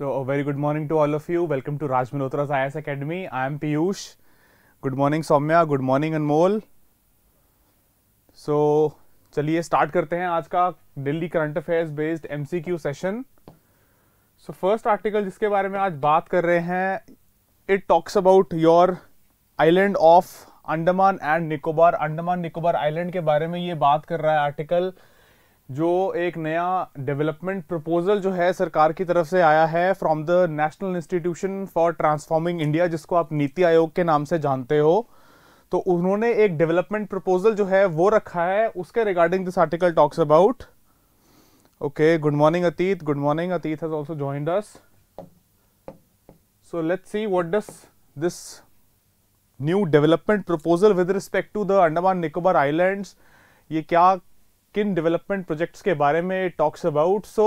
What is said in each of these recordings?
So a very good morning to all of you. Welcome to Raj Malhotra's IS Academy. I am Piyush. Good morning Saumya good morning Anmol so चलिए start करते हैं आज का Delhi current affairs based MCQ session so first article जिसके बारे में आज बात कर रहे हैं it talks about your island of Andaman and Nicobar Andaman Nicobar island के बारे में ये बात कर रहा है आर्टिकल जो एक नया डेवलपमेंट प्रपोजल जो है सरकार की तरफ से आया है from the National Institution for Transforming India जिसको आप नीति आयोग के नाम से जानते हो तो उन्होंने एक डेवलपमेंट प्रपोजल जो है वो रखा है उसके regarding this article talks about okay good morning Atit good morning Atit has also joined us so let's see what does this new development proposal with respect to the Andaman Nicobar island ये क्या किन डेवलपमेंट प्रोजेक्ट्स के बारे में talks about so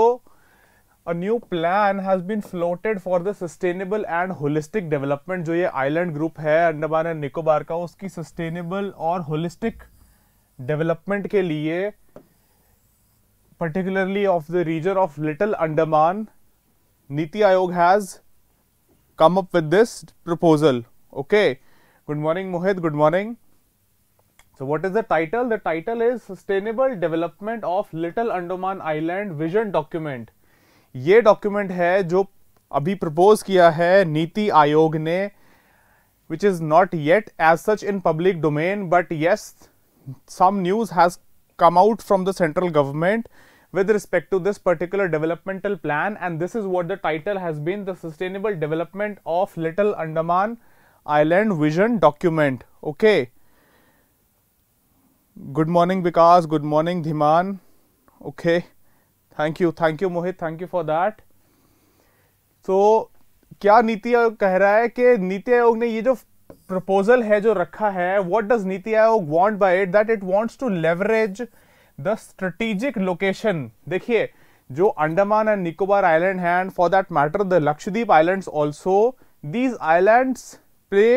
a new plan has been floated for the sustainable and holistic development जो ये island group है Andaman and Nicobar का उसकी सस्टेनेबल और होलिस्टिक डेवलपमेंट के लिए particularly of the region of Little Andaman NITI Aayog has come up with this proposal okay good morning Mohit good morning So what is the title? The title is Sustainable Development of Little Andaman Island Vision Document. ये document है which is not yet as such in public domain but yes some news has come out from the central government with respect to this particular developmental plan and this is what the title has been the sustainable development of little andaman island vision document okay good morning Vikas good morning Dhiman okay thank you thank you Mohit thank you for that तो क्या नीति आयोग कह रहा है कि नीति आयोग ने ये जो प्रपोजल है जो रखा है what does NITI Aayog want by it that it wants to leverage the strategic location देखिए जो अंडमान एंड निकोबार आइलैंड है and for that matter the Lakshadweep islands also these islands play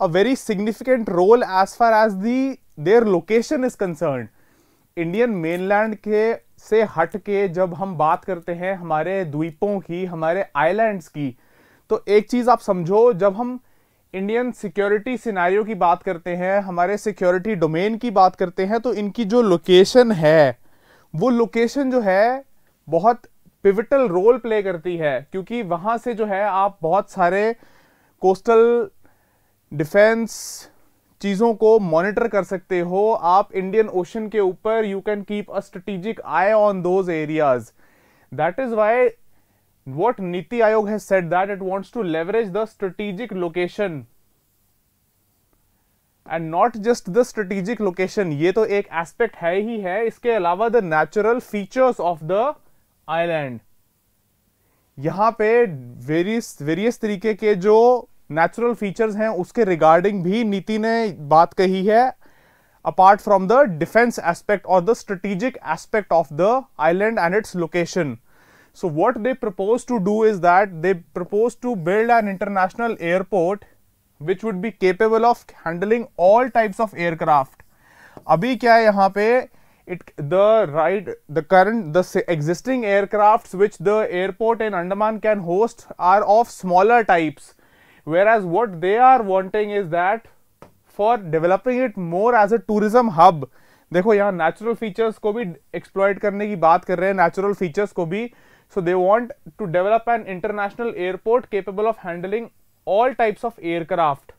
a very significant role as far as the their location is concern Indian mainland के से हट के जब हम बात करते हैं हमारे द्वीपों की हमारे आइलैंड्स की तो एक चीज़ आप समझो जब हम इंडियन सिक्योरिटी सिनारियो की बात करते हैं हमारे सिक्योरिटी डोमेन की बात करते हैं तो इनकी जो लोकेशन है वो लोकेशन जो है बहुत पिविटल रोल प्ले करती है क्योंकि वहाँ से जो है आप बहुत सारे कोस्टल डिफेंस चीजों को मॉनिटर कर सकते हो आप इंडियन ओशन के ऊपर you can keep a strategic eye on those areas that is why what NITI Aayog has set that it wants to leverage the strategic location and not just the strategic location ये तो एक aspect है ही है इसके अलावा the natural features of the island यहां पे वेरियस वेरियस तरीके के जो नेचुरल फीचर्स हैं उसके रिगार्डिंग भी नीति ने बात कही है apart from the defence aspect और the strategic aspect of the island and its location so what they propose to do is that they propose to build an international airport which would be capable of handling all types of aircraft अभी क्या है यहाँ पे it the right the current the existing aircraft which the airport in Andaman can host are of smaller types Whereas what they are wanting is that for developing it more as a tourism hub, देखो यहाँ natural features को भी exploit करने की बात कर रहे हैं नेचुरल फीचर्स को भी so they want to develop an international airport capable of handling all types of aircraft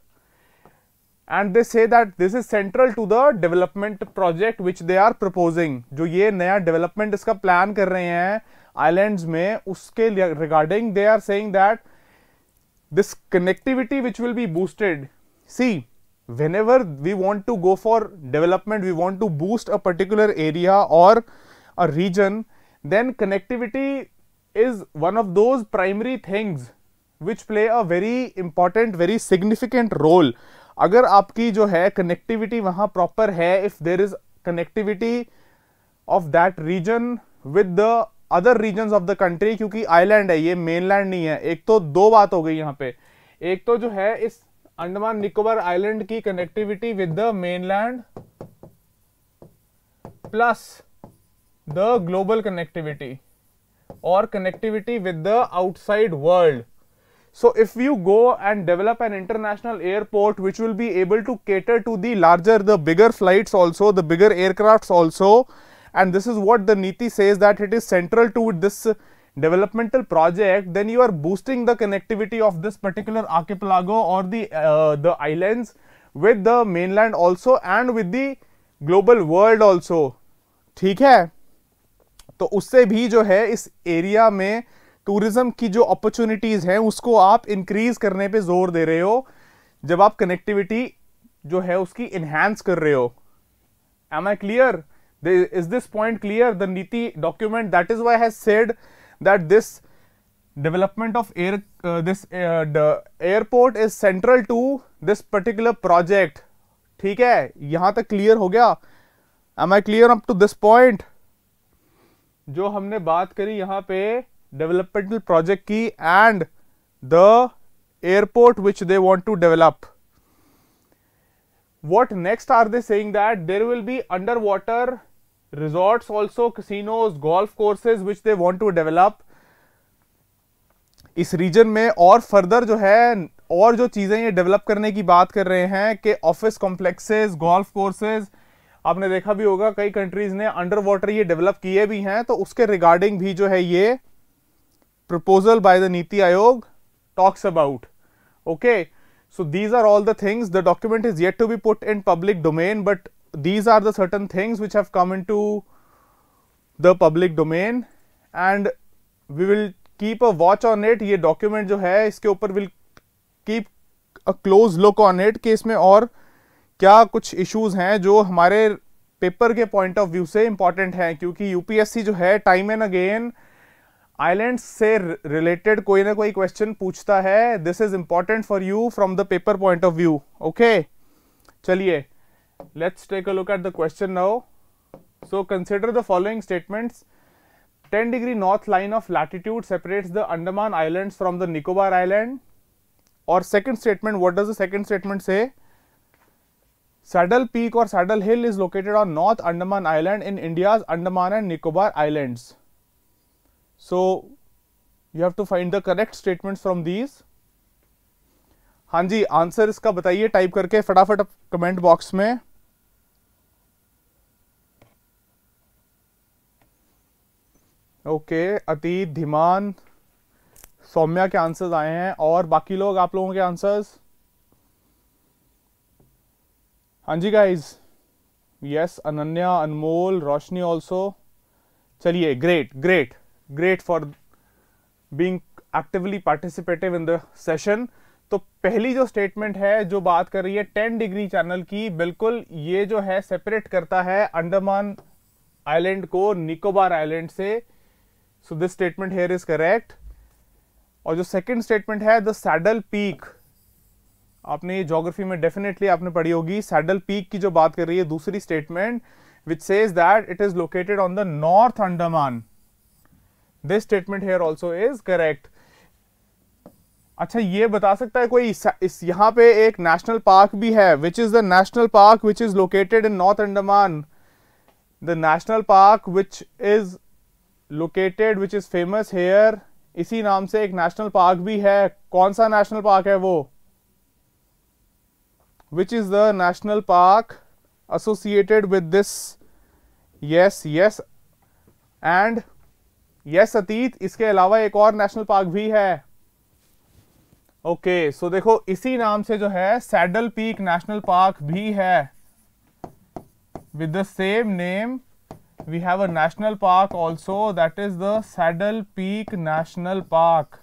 and they say that this is central to the development project which they are proposing जो ये नया development इसका plan कर रहे हैं islands में उसके regarding they are saying that this connectivity which will be boosted see whenever we want to go for development we want to boost a particular area or a region then connectivity is one of those primary things which play a very important very significant role agar aapki jo hai connectivity wahan proper hai if there is connectivity of that region with the other region of the country क्योंकि island है ये mainland नहीं है एक तो दो बात हो गई यहाँ पे एक तो जो है इस अंडमान निकोबार आइलैंड की connectivity with the mainland plus the global connectivity और connectivity with the outside world so if you go and develop an international airport which will be able to cater to the larger the bigger flight also the bigger aircraft also and this is what the Niti says that it is central to this developmental project, then you are boosting the connectivity of this particular archipelago or the, uh, the islands with the mainland also and with the global world also theek hai to usse bhi jo hai is area mein tourism की जो opportunities हैं उसको आप increase करने पे जोर दे रहे हो जब आप कनेक्टिविटी जो है उसकी इन्हेंस कर रहे हो am I clear is this point clear? The Niti document that is why has said that this development of air uh, this uh, the airport is central to this particular project. theek hai yahan tak clear ho gaya am i clear up to this point jo humne baat kari yahan pe developmental project ki and the airport which they want to develop what next are they saying that there will be underwater resorts also casinos golf courses which they want to develop इस region में और further जो है और जो चीज़ें ये develop करने की बात कर रहे हैं कि ऑफिस कॉम्प्लेक्सेस गोल्फ कोर्सेज आपने देखा भी होगा कई कंट्रीज ने अंडर वाटर ये डेवलप किए भी हैं तो उसके रिगार्डिंग भी जो है ये proposal bye the NITI Aayog talks about okay So these are all the things. The document is yet to be put in public domain, but these are the certain things which have come into the public domain and we will keep a watch on it. ye document jo hai iske upar will keep a close look on it ke isme aur kya kuch issues हैं जो हमारे paper के point of view से important हैं क्योंकि UPSC जो है time and again island से रिलेटेड कोई ना कोई क्वेश्चन पूछता है this is important for you from the paper point of view okay चलिए let's take a look at the question now so consider the following statement ten degree north line of latitude separate the Andaman island from the Nicobar island और second statement what does the second statement से saddle peak और saddle hill is located on north Andaman island in India Andaman and Nicobar islands So, you have to find the correct statements from these. हाँ जी answer इसका बताइए type करके फटाफट comment box में okay अति अतीत धीमान सौम्या के आंसर्स आए हैं और बाकी लोग आप लोगों के आंसर्स हाँ जी guys yes Ananya Anmol Roshni also चलिए great great great for being actively participative in the session. तो पहली जो स्टेटमेंट है जो बात कर रही है टेन डिग्री चैनल की बिल्कुल ये जो है सेपरेट करता है अंडमान आइलैंड को निकोबार आइलैंड से so this statement here is correct और जो सेकंड स्टेटमेंट है द सैडल पीक आपने ये जोग्राफी में डेफिनेटली आपने पढ़ी होगी सैडल पीक की जो बात कर रही है दूसरी statement which says that it is located on the north Andaman this statement here also is correct अच्छा ये बता सकता है कोई इस, इस यहाँ पे एक नेशनल पार्क भी है which is the national park which is located in north Andaman the national park which is located which is famous here इसी नाम से एक नेशनल पार्क भी है कौन सा नेशनल पार्क है वो which is the national park associated with this yes yes and yes Atit इसके अलावा एक और नेशनल पार्क भी है ओके okay, सो so देखो इसी नाम से जो है सैडल पीक नेशनल पार्क भी है with the same name we have a national park also that is the saddle peak national park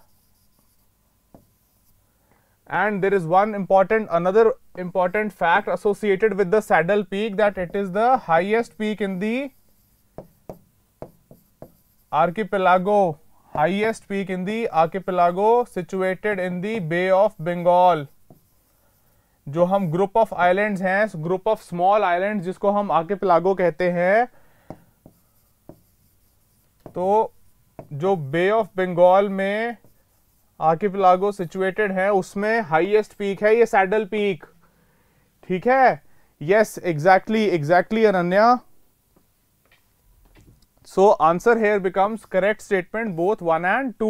and there is one important another important fact associated with the saddle peak that it is the highest peak in the highest peak in the the archipelago situated in the Bay of Bengal जो हम group of islands हैं group of small islands जिसको हम archipelago कहते हैं तो जो बे of Bengal में आर्किपिलागो सिचुएटेड है उसमें हाईएस्ट पीक है ये सैडल पीक ठीक है yes exactly exactly Ananya So, answer here becomes correct statement both 1 and 2.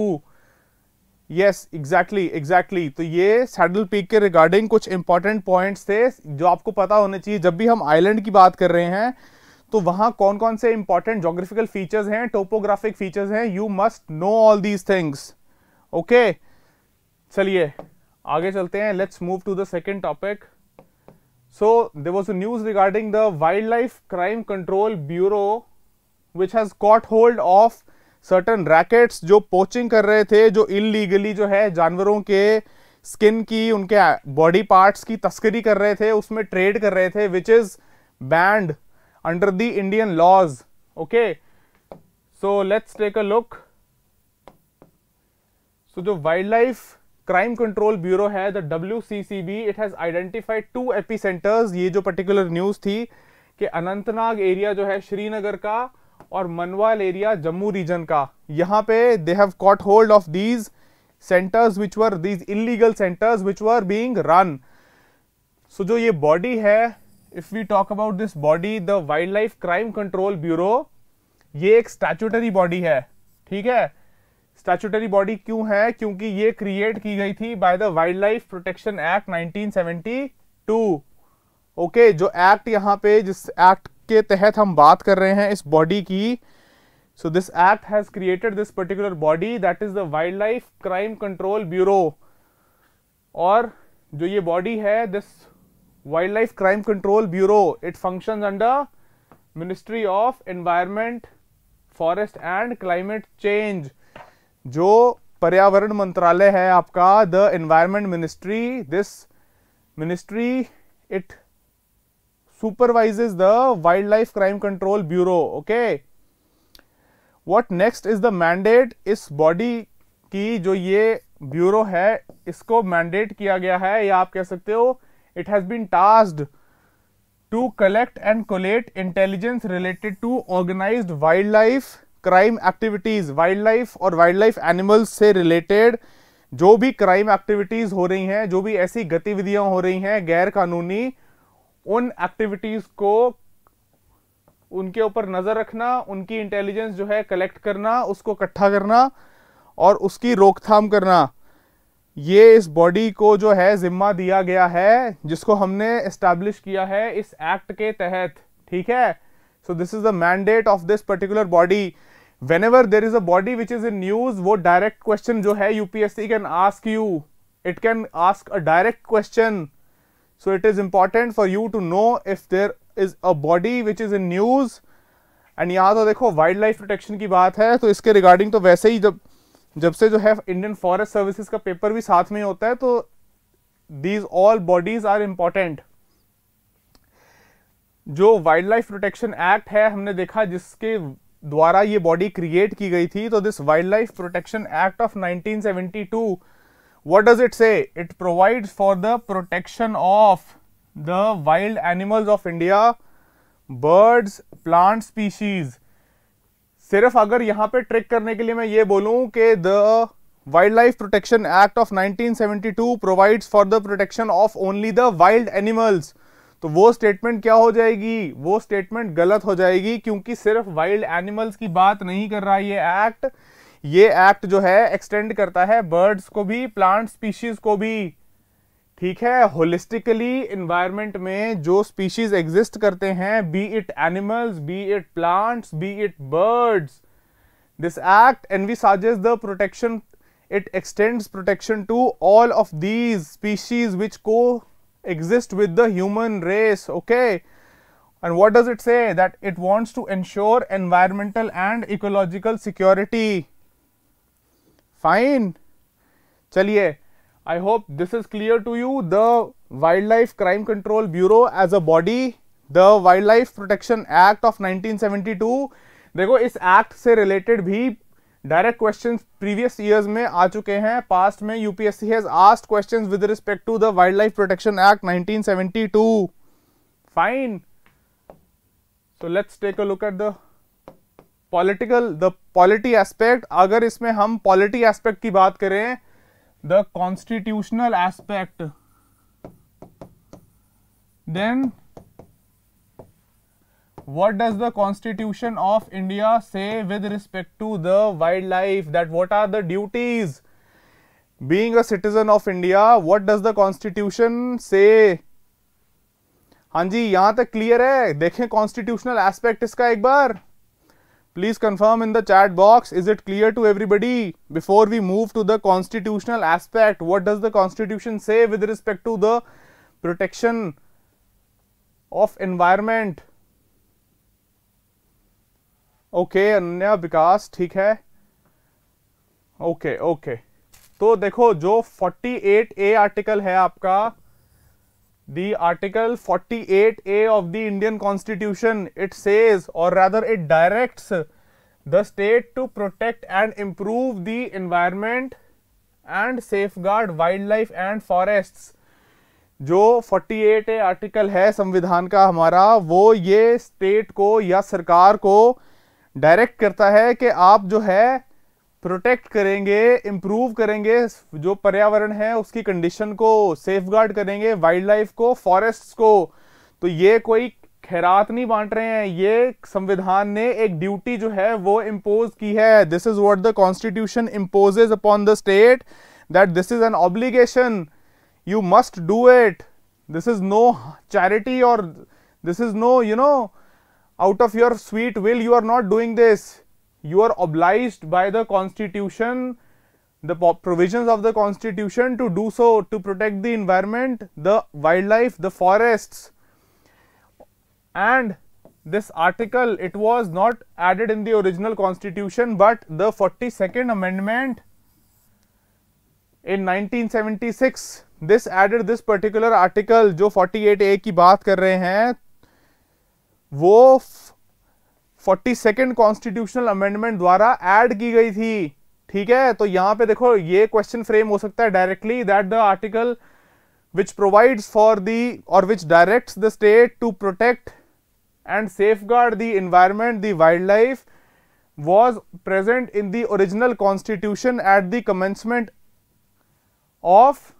Yes exactly exactly तो ये सैडल पीक के रिगार्डिंग कुछ इंपॉर्टेंट पॉइंट थे जो आपको पता होने चाहिए जब भी हम आईलैंड की बात कर रहे हैं तो वहां कौन कौन से इंपॉर्टेंट जोग्राफिकल फीचर्स हैं टोपोग्राफिक फीचर्स हैं you must know all these things okay चलिए आगे चलते हैं let's move to the second topic so they was news regarding the wild life crime control Bureau which has caught hold of certain rackets जो poaching कर रहे थे जो illegally जो है जानवरों के स्किन की उनके बॉडी पार्ट्स की तस्करी कर रहे थे उसमें ट्रेड कर रहे थे which is banned under the Indian laws okay so let's take a look so जो wild life crime control Bureau है the W C C B it has identified two epicentres ये जो particular news थी कि Anantnag area जो है श्रीनगर का और मनवाल एरिया जम्मू रीजन का यहाँ पे they have caught hold of these centres which were these illegal centres which were being run so जो ये बॉडी है if we talk about this body the wild life crime control Bureau ये एक statutory body है ठीक है statutory body क्यों है क्योंकि ये क्रिएट की गई थी by the wild life protection act 1972 okay okay, जो एक्ट यहाँ पे जिस एक्ट जिसके तहत हम बात कर रहे हैं इस बॉडी की so this act has created this particular body that is the wild life crime control bureau और जो ये बॉडी है this wild life crime control bureau it function under ministry of environment forest and climate change जो पर्यावरण मंत्रालय है आपका the environment ministry this ministry it supervises the wildlife crime control bureau okay what next is the mandate is body ki jo ye bureau hai isko mandate kiya gaya hai ya aap keh sakte ho it has been tasked to collect and collate intelligence related to organized wildlife crime activities wildlife और wildlife animals से related जो भी crime activities हो रही हैं जो भी ऐसी गतिविधियां हो रही हैं गैर कानूनी उन एक्टिविटीज को उनके ऊपर नजर रखना उनकी इंटेलिजेंस जो है कलेक्ट करना उसको इकट्ठा करना और उसकी रोकथाम करना ये इस बॉडी को जो है जिम्मा दिया गया है जिसको हमने एस्टेब्लिश किया है इस एक्ट के तहत ठीक है so this is the mandate of this particular body whenever there is a body which is in news वो डायरेक्ट क्वेश्चन जो है UPSC can ask you it can ask a direct question So it is important for you to know if there is a body which is in news and यहाँ तो देखो wild life protection की बात है तो इसके regarding तो वैसे ही जब जब से जो है इंडियन फॉरेस्ट सर्विसेज का पेपर भी साथ में होता है तो these all bodies are important जो वाइल्ड लाइफ प्रोटेक्शन एक्ट है हमने देखा जिसके द्वारा ये बॉडी क्रिएट की गई थी तो this wild life protection act of 1972 what does it say? It provides for the protection of the wild animals of India, birds, plant species. सिर्फ अगर यहाँ पे ट्रिक करने के लिए मैं ये बोलूँ कि the wild life protection act of 1972 provides for the protection of only the wild animals तो वो स्टेटमेंट क्या हो जाएगी वो स्टेटमेंट गलत हो जाएगी क्योंकि सिर्फ वाइल्ड एनिमल्स की बात नहीं कर रहा ये एक्ट ये एक्ट जो है एक्सटेंड करता है बर्ड्स को भी प्लांट स्पीशीज को भी ठीक है होलिस्टिकली इन्वायरमेंट में जो स्पीशीज एग्जिस्ट करते हैं be it animals be it plants be it birds this act envisages the protection it extends protection to all of these species which को exist with the human race okay and what does it say that it wants to ensure environmental and ecological security fine चलिए I hope this is clear to you the wild life crime control bureau as a body the wild life protection act of 1972 देखो इस act से related भी direct question previous years में आ चुके हैं past में UPSC has asked question with respect to the wild life protection act 1972 fine so let's take a look at the political the polity aspect अगर इसमें हम polity aspect की बात करें the constitutional aspect then what does the constitution of India say with respect to the wild life that what are the duties being a of India what does the constitution say हाँ जी यहां तक clear है देखें constitutional aspect इसका एक बार please confirm in the chat box is it clear to everybody before we move to the constitutional aspect what does the constitution say with respect to the protection of environment okay अन्य विकास ठीक है okay okay, okay okay. तो देखो जो 48 ए article है आपका the article 48a of the indian constitution it says or rather it directs the state to protect and improve the environment and safeguard wildlife and forests जो 48 ए article है संविधान का हमारा वो ये स्टेट को या सरकार को डायरेक्ट करता है कि आप जो है प्रोटेक्ट करेंगे इम्प्रूव करेंगे जो पर्यावरण है उसकी कंडीशन को सेफ गार्ड करेंगे वाइल्ड लाइफ को फॉरेस्ट को तो ये कोई खैरात नहीं बांट रहे हैं ये संविधान ने एक ड्यूटी जो है वो इम्पोज की है this is what the constitution imposes upon the state that this is an obligation you must do it this is no charity और this is no you know out of your sweet will you are not doing this you are obliged by the constitution the provisions of the constitution to do so to protect the environment the wildlife the forests and this article it was not added in the original constitution but the 42nd amendment in 1976 this added this particular article जो 48A की बात कर रहे हैं वो forty second constitutional amendment द्वारा add की गई थी ठीक है तो यहां पे देखो ये क्वेश्चन फ्रेम हो सकता है directly that the article which provide for the और which directs the state to protect and safeguard the environment the wild life was present in the original constitution at the commencement of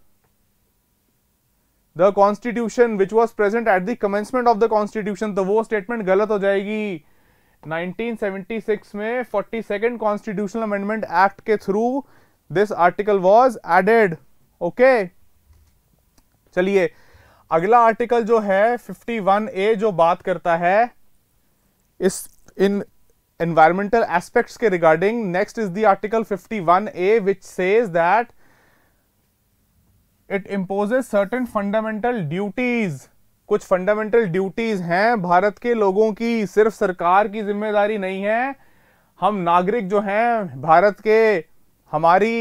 the constitution which was present at the commencement of the constitution तो वो statement गलत हो जाएगी 1976 में forty second constitutional amendment act के through this article was added okay चलिए अगला article जो है 51 ए जो बात करता है इस इन एनवायरमेंटल एस्पेक्ट्स के regarding next is the article 51 A which says that it imposes certain fundamental duties कुछ फंडामेंटल ड्यूटीज हैं भारत के लोगों की सिर्फ सरकार की जिम्मेदारी नहीं है हम नागरिक जो हैं भारत के हमारी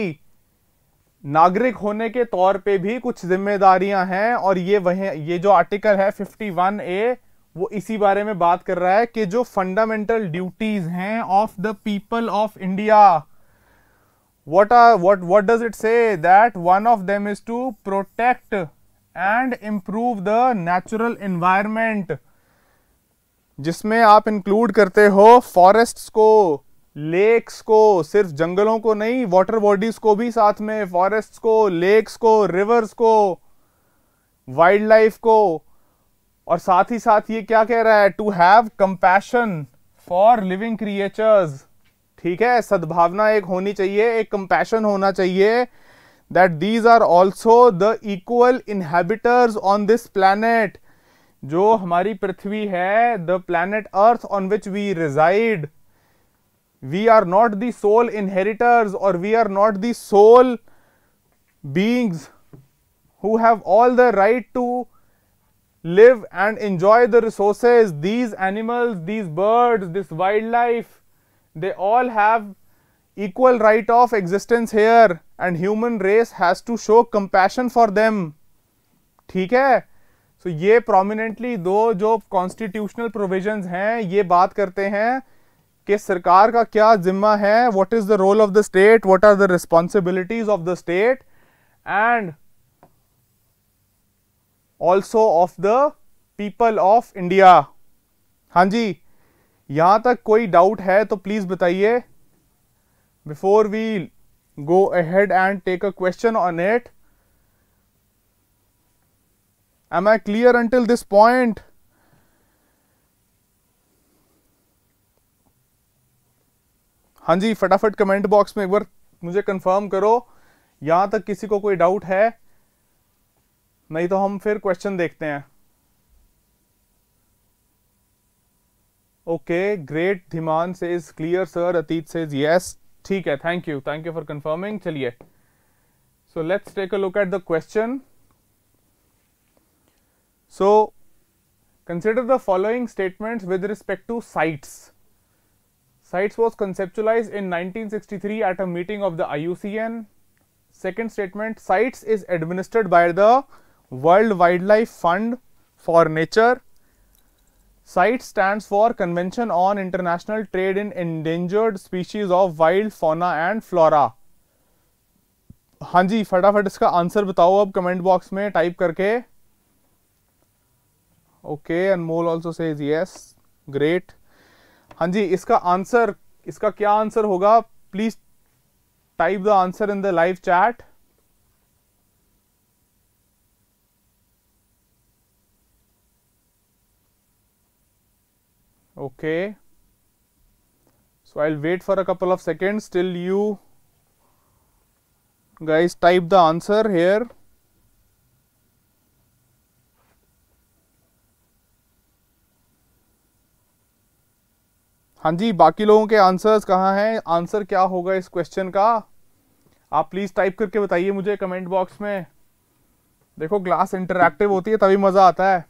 नागरिक होने के तौर पे भी कुछ जिम्मेदारियां हैं और ये वह ये जो आर्टिकल है 51 ए वो इसी बारे में बात कर रहा है कि जो फंडामेंटल ड्यूटीज हैं of the people of India what are what what does it say that one of them is to protect and improve the natural environment जिसमें आप इंक्लूड करते हो फॉरेस्ट को लेक्स को सिर्फ जंगलों को नहीं वाटर बॉडीज को भी साथ में फॉरेस्ट को लेक्स को रिवर्स को वाइल्ड लाइफ को और साथ ही साथ ये क्या कह रहा है to have compassion for living creatures ठीक है सद्भावना एक होनी चाहिए एक कंपैशन होना चाहिए that these are also the equal inhabitants on this planet जो हमारी पृथ्वी the planet Earth on which we reside. We are not the sole inheritors, or we are not the sole beings who have all the right to live and enjoy the resources these animals these birds this wildlife they all have equal right of existence here and human race has to show compassion for them ठीक है सो so, ये prominently दो जो constitutional provisions हैं ये बात करते हैं कि सरकार का क्या जिम्मा है what is the role of the state what are the responsibilities of the state and also of the people of India हाँ जी यहां तक कोई डाउट है तो प्लीज बताइए before we go ahead and take a question on it. Am I clear until this point? हाँ जी फटाफट कमेंट बॉक्स में एक बार मुझे कंफर्म करो यहां तक किसी को कोई डाउट है नहीं तो हम फिर क्वेश्चन देखते हैं ओके ग्रेट धीमान से इज क्लियर सर अतीत से यस ठीक है thank you thank you for confirming चलिए so let's take a look at the question so consider the following statements with respect to sites. Sites was conceptualized in 1963 at a meeting of the IUCN. Second statement, sites is administered by the World Wildlife Fund for Nature. CITES stand for convention on international trade in endangered species of wild fauna and flora हाँ जी फटाफट इसका answer बताओ अब comment box में type करके okay Anmol also says yes great हाँ जी इसका आंसर इसका क्या आंसर होगा please type the answer in the live chat okay so i'll wait for a couple of seconds till you guys type the answer here हाँ जी बाकी लोगों के आंसर्स कहाँ हैं आंसर क्या होगा इस क्वेश्चन का आप प्लीज़ टाइप करके बताइए मुझे कमेंट बॉक्स में देखो ग्लास इंटरैक्टिव होती है तभी मज़ा आता है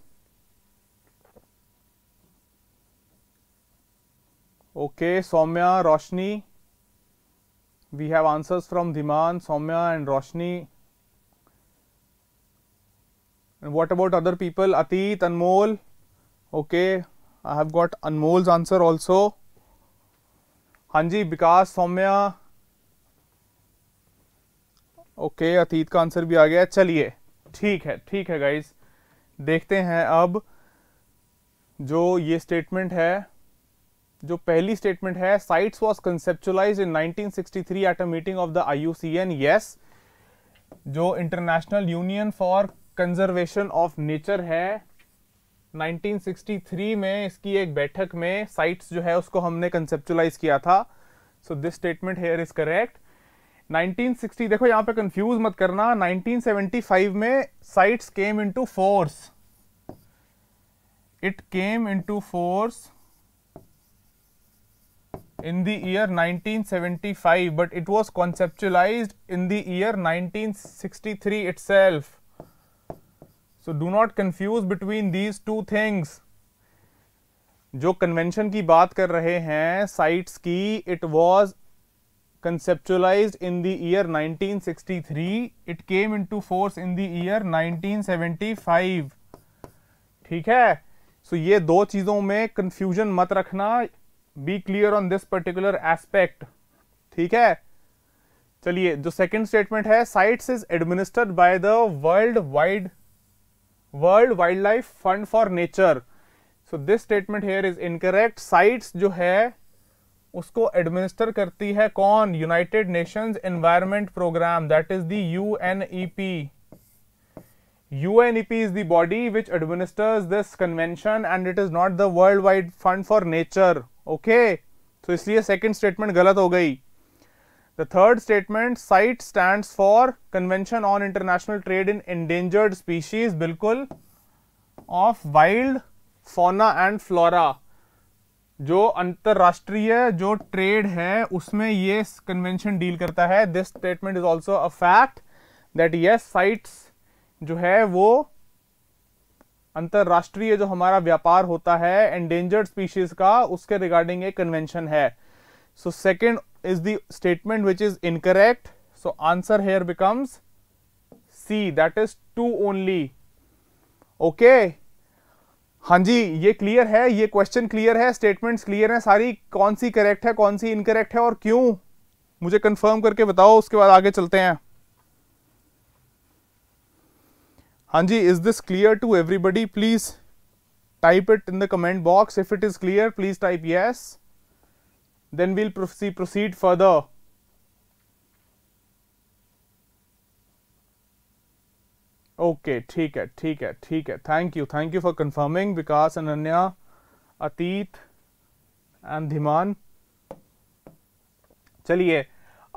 okay Soumya Roshni we have answers from Dhiman Soumya and Roshni what about other people Atit Anmol okay I have got Anmol answer also हाँ जी विकास सौम्या ओके अतीत का आंसर भी आ गया चलिए ठीक है ठीक है गाइज देखते हैं अब जो ये स्टेटमेंट है जो पहली स्टेटमेंट है CITES was conceptualise in 1963 at a meeting of the IUCN yes जो international union for conservation of nature है 1963 में इसकी एक बैठक में साइट्स जो है उसको हमने कंसेप्चुलाइज किया था so this statement here is correct 1960 देखो यहां पे कंफ्यूज मत करना 1975 में CITES came into force it came into force in the year 1975 but it was conceptualized in the year 1963 itself. So do not confuse between these two things. जो convention की बात कर रहे हैं साइट्स की it was conceptualised in the year 1963 it came into force in the year 1975 ठीक है सो so, ये दो चीज़ों में कंफ्यूजन मत रखना be clear on this particular aspect ठीक है चलिए जो सेकंड स्टेटमेंट है CITES is administered by the worldwide world wild life fund for nature so this statement here is incorrect CITES जो है उसको एडमिनिस्टर करती है कौन united nations environment programme that is U N E P UNEP is the body which administers this convention and it is not the worldwide fund for nature okay so इसलिए second statement galat ho gayi the third statement CITES stands for convention on international trade in endangered species bilkul of wild fauna and flora जो अंतरराष्ट्रीय जो trade है उसमें ये convention deal करता है this statement is also a fact that yes CITES जो है वो अंतर्राष्ट्रीय जो हमारा व्यापार होता है एंडेंजर्ड स्पीशीज का उसके रिगार्डिंग एक कन्वेंशन है so second is the statement which is incorrect so answer here becomes C that is two only okay हाँ जी ये क्लियर है ये क्वेश्चन क्लियर है स्टेटमेंट्स क्लियर है सारी कौन सी करेक्ट है कौन सी इनकरेक्ट है और क्यों मुझे कंफर्म करके बताओ उसके बाद आगे चलते हैं हाँ जी is this clear to everybody please type it in the comment box if it is clear please type yes then we'll proceed further okay ठीक है ठीक है ठीक है thank you thank you for confirming Vikas Ananya Atit and Dhiman चलिए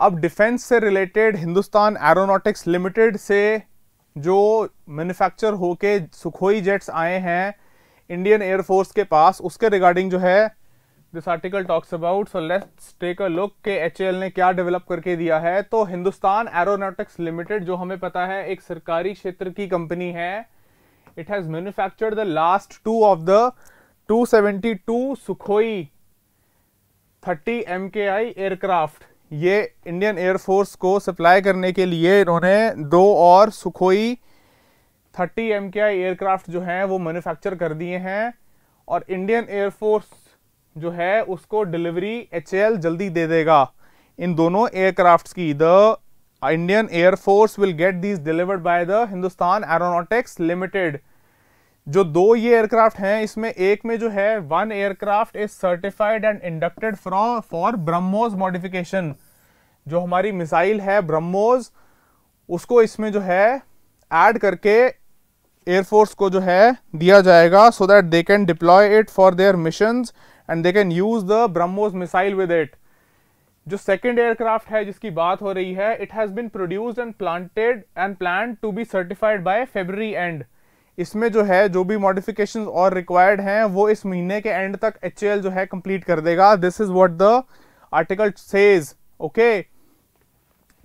अब defence से related Hindustan aeronautics limited से जो मैन्युफैक्चर होके सुखोई जेट्स आए हैं इंडियन एयरफोर्स के पास उसके रिगार्डिंग जो है this article talks about so let's take a look के एच ने क्या डेवलप करके दिया है तो हिंदुस्तान एरोनोटिक्स लिमिटेड जो हमें पता है एक सरकारी क्षेत्र की कंपनी है it has manufactured the last two of the 272 Sukhoi 30 M aircraft ये इंडियन एयरफोर्स को सप्लाई करने के लिए इन्होंने दो और सुखोई थर्टी एम के आई एयरक्राफ्ट जो हैं वो मैन्युफैक्चर कर दिए हैं और इंडियन एयरफोर्स जो है उसको डिलीवरी एच जल्दी दे देगा इन दोनों एयरक्राफ्ट्स की the Indian air force will get these delivered by the Hindustan aeronautics limited जो दो ये एयरक्राफ्ट हैं इसमें एक में जो है one aircraft is certified and inducted from for BrahMos modification जो हमारी मिसाइल है ब्रह्मोस उसको इसमें जो है ऐड करके एयरफोर्स को जो है दिया जाएगा so that they can deploy it for their mission and they can use the BrahMos missile with it जो सेकेंड एयरक्राफ्ट है जिसकी बात हो रही है it has been produced and planted and plan to be certified by February end इसमें जो है जो भी मॉडिफिकेशन और रिक्वायर्ड हैं वो इस महीने के एंड तक एच जो है कंप्लीट कर देगा this is what the article says okay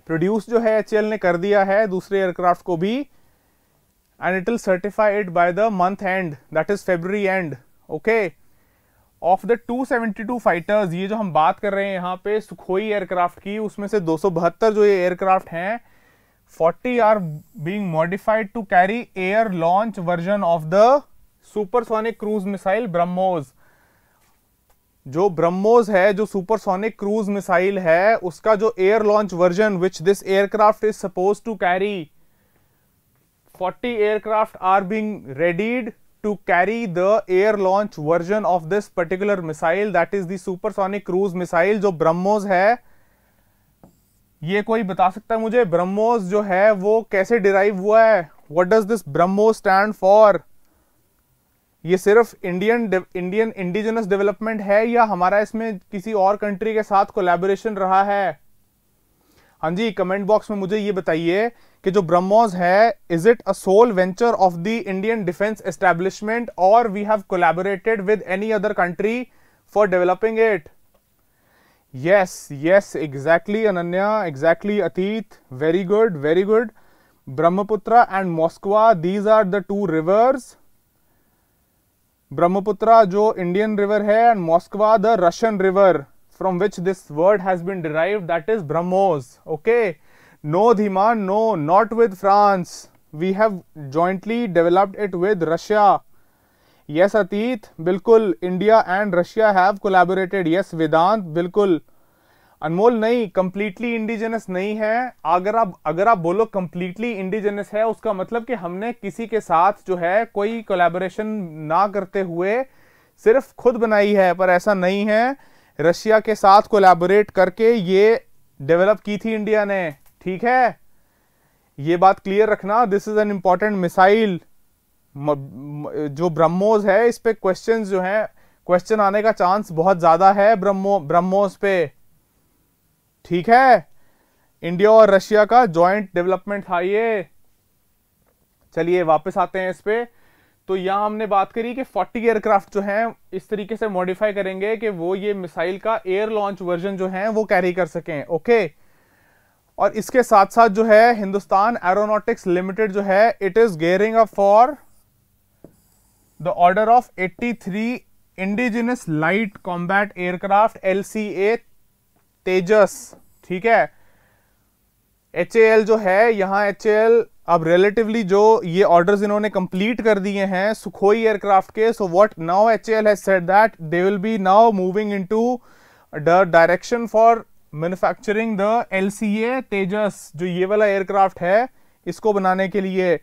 produce जो है एच ने कर दिया है दूसरे एयरक्राफ्ट को भी and it will certify it by the month end that is February end okay of the 272 fighters ये जो हम बात कर रहे हैं यहाँ पे सुखोई एयरक्राफ्ट की उसमें से दो जो ये एयरक्राफ्ट हैं forty are being modified to carry air launch version of the supersonic cruise missile brahmos जो ब्रह्मोस है जो सुपरसोनिक क्रूज मिसाइल है उसका जो air launch version which this aircraft is suppose to carry forty aircraft are being readied to carry the air launch version of this particular missile that is the supersonic cruise missile जो ब्रह्मोज है ये कोई बता सकता है मुझे ब्रह्मोस जो है वो कैसे डिराइव हुआ है what does this BrahMos stand for ये सिर्फ इंडियन इंडियन इंडिजिनस डेवलपमेंट है या हमारा इसमें किसी और कंट्री के साथ कोलेबोरेशन रहा है हाँ जी कमेंट बॉक्स में मुझे ये बताइए कि जो ब्रह्मोस है is it a sole venture of the Indian defence establishment और we have collaborated with any other country for developing it Yes, yes, exactly, Ananya, exactly, Atit. Very good, very good. Brahmaputra and Moskva, these are the two rivers. Brahmaputra, jo Indian river है, and Moskva, the Russian river, from which this word has been derived, that is Brahmos. Okay. No, Dhiman, no, not with France. We have jointly developed it with Russia. Yes Atit बिल्कुल India and Russia have collaborated yes Vedant बिल्कुल अनमोल नहीं completely indigenous नहीं है अगर आप अगर आप बोलो कम्प्लीटली इंडिजिनस है उसका मतलब कि हमने किसी के साथ जो है कोई कोलैबोरेशन ना करते हुए सिर्फ खुद बनाई है पर ऐसा नहीं है रशिया के साथ कोलैबोरेट करके ये डेवलप की थी इंडिया ने ठीक है ये बात क्लियर रखना this is an important missile जो ब्रह्मोस है इस पे क्वेश्चन जो है क्वेश्चन आने का चांस बहुत ज़्यादा है ब्रह्मो ब्रह्मोस पे ठीक है इंडिया और रशिया का जॉइंट डेवलपमेंट था ये चलिए वापस आते हैं इस पे तो यहां हमने बात करी कि 40 एयरक्राफ्ट जो हैं इस तरीके से मॉडिफाई करेंगे कि वो ये मिसाइल का एयर लॉन्च वर्जन जो है वो कैरी कर सकें ओके और इसके साथ साथ जो है हिंदुस्तान एरोनॉटिक्स लिमिटेड जो है it is gearing up for the order of 83 combat aircraft L C A Tejas ठीक है एच जो है यहां एच अब रिलेटिवली जो ये ऑर्डर्स इन्होंने कंप्लीट कर दिए हैं सुखोई एयरक्राफ्ट के so what now H has said that they will be now moving into the direction for manufacturing the LCA Tejas जो ये वाला एयरक्राफ्ट है इसको बनाने के लिए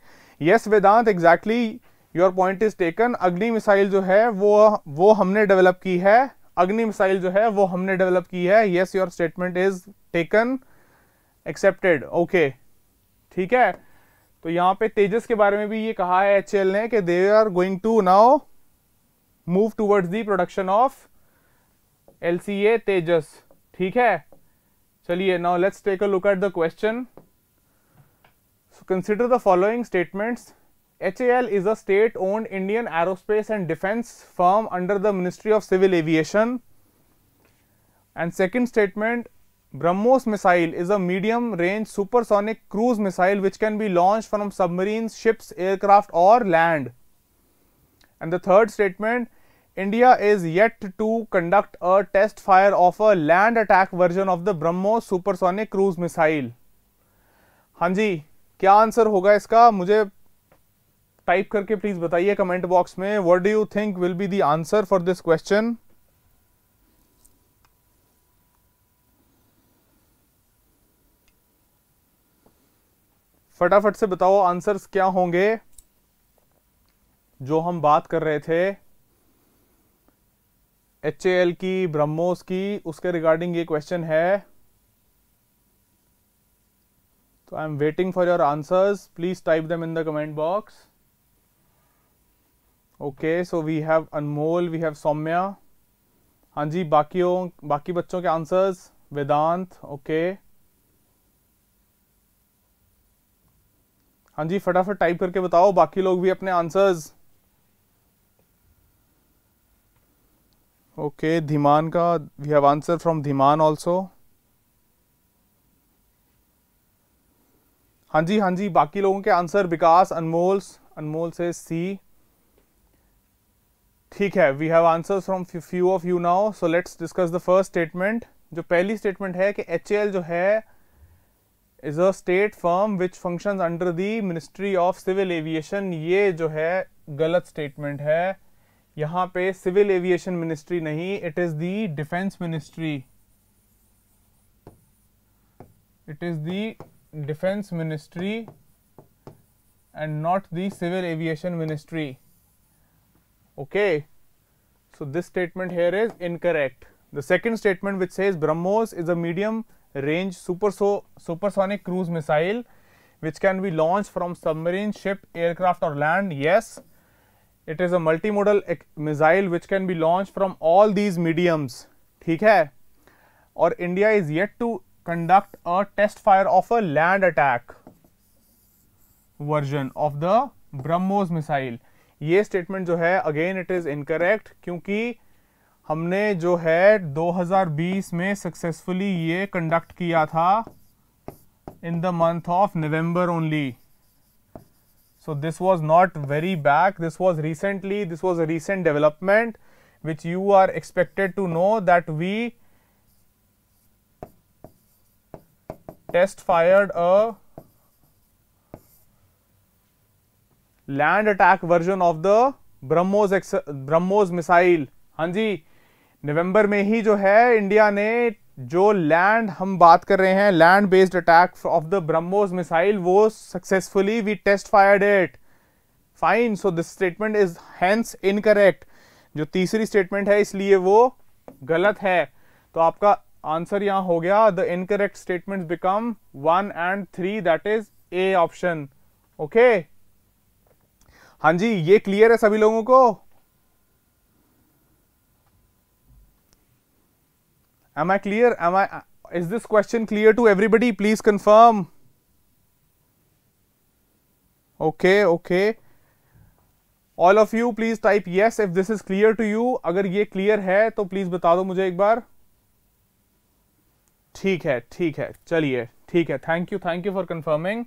yes Vedant exactly your point is taken Agni missile जो है वो वो हमने डेवलप की है अग्नि मिसाइल जो है वो हमने डेवलप की है yes your statement is taken accepted okay ठीक है तो यहां पे तेजस के बारे में भी ये कहा है एच ने कि they are going to now move towards the production of L Tejas ठीक है चलिए now let's take a look at the question consider the following statements HAL is a state owned Indian aerospace and defense firm under the Ministry of Civil Aviation. And second statement BrahMos missile is a medium range supersonic cruise missile which can be launched from submarines, ships, aircraft, or land. And the third statement India is yet to conduct a test fire of a land attack version of the BrahMos supersonic cruise missile. हाँ जी क्या answer होगा इसका मुझे type करके please बताइए comment box में what do you think will be the answer for this question फटाफट से बताओ आंसर्स क्या होंगे जो हम बात कर रहे थे एच एल की ब्रह्मोस की उसके रिगार्डिंग ये क्वेश्चन है तो I am waiting for your answers please type them in the comment box okay so we have Anmol we have Saumya हाँ जी बाकियों बाकी बच्चों के आंसर्स वेदांत ओके हाँ जी फटाफट टाइप करके बताओ बाकी लोग भी अपने आंसर्स ओके धीमान का we have answer from Dhiman also हाँ जी हाँ जी बाकी लोगों के आंसर विकास अनमोल्स अनमोल से सी ठीक है we have answers from few of you now so let's discuss the first statement जो पहली स्टेटमेंट है कि एच जो है is a state firm which function under the ministry of civil aviation ये जो है गलत स्टेटमेंट है यहां पे सिविल एविएशन मिनिस्ट्री नहीं it is the defence ministry it is the defence ministry and not the civil aviation ministry Okay. So, this statement here is incorrect. The second statement which says BrahMos is a medium range super so, supersonic cruise missile which can be launched from submarine, ship, aircraft or land. Yes, it is a multimodal missile which can be launched from all these mediums. ठीक है और India is yet to conduct a test fire of a land attack version of the Brahmos missile. ये statement जो है again it is incorrect क्योंकि हमने जो है 2020 में सक्सेसफुली ये कंडक्ट किया था in the month of November only so this was not very back this was recently this was a recent development which you are expected to know that we test fired a land attack version of the BrahMos BrahMos missile हाँ जी नवंबर में ही जो है India ने जो land हम बात कर रहे हैं land based attack of the BrahMos missile वो successfully we test fired it fine so this statement is hence incorrect जो तीसरी स्टेटमेंट है इसलिए वो गलत है तो आपका आंसर यहां हो गया the incorrect statement become one and three that is A option okay हाँ जी ये क्लियर है सभी लोगों को am I clear am I is this question clear to everybody please confirm okay okay all of you please type yes if this is clear to you अगर ये clear है तो प्लीज बता दो मुझे एक बार ठीक है ठीक है चलिए ठीक है thank you thank you for confirming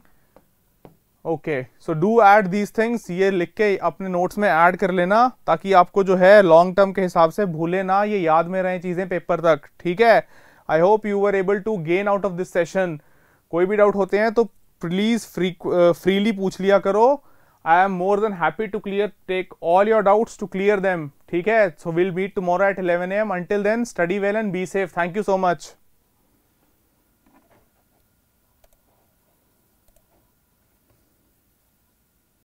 okay so do add these things ये लिख के अपने नोट्स में ऐड कर लेना ताकि आपको जो है लॉन्ग टर्म के हिसाब से भूले ना ये याद में रहें चीज़ें पेपर तक ठीक है I hope you are able to gain out of this session कोई भी डाउट होते हैं तो प्लीज़ फ्री फ्रीली पूछ लिया करो I am more than happy to clear take all your doubts to clear them ठीक है so will meet tomorrow at eleven am until then study well and be safe thank you so much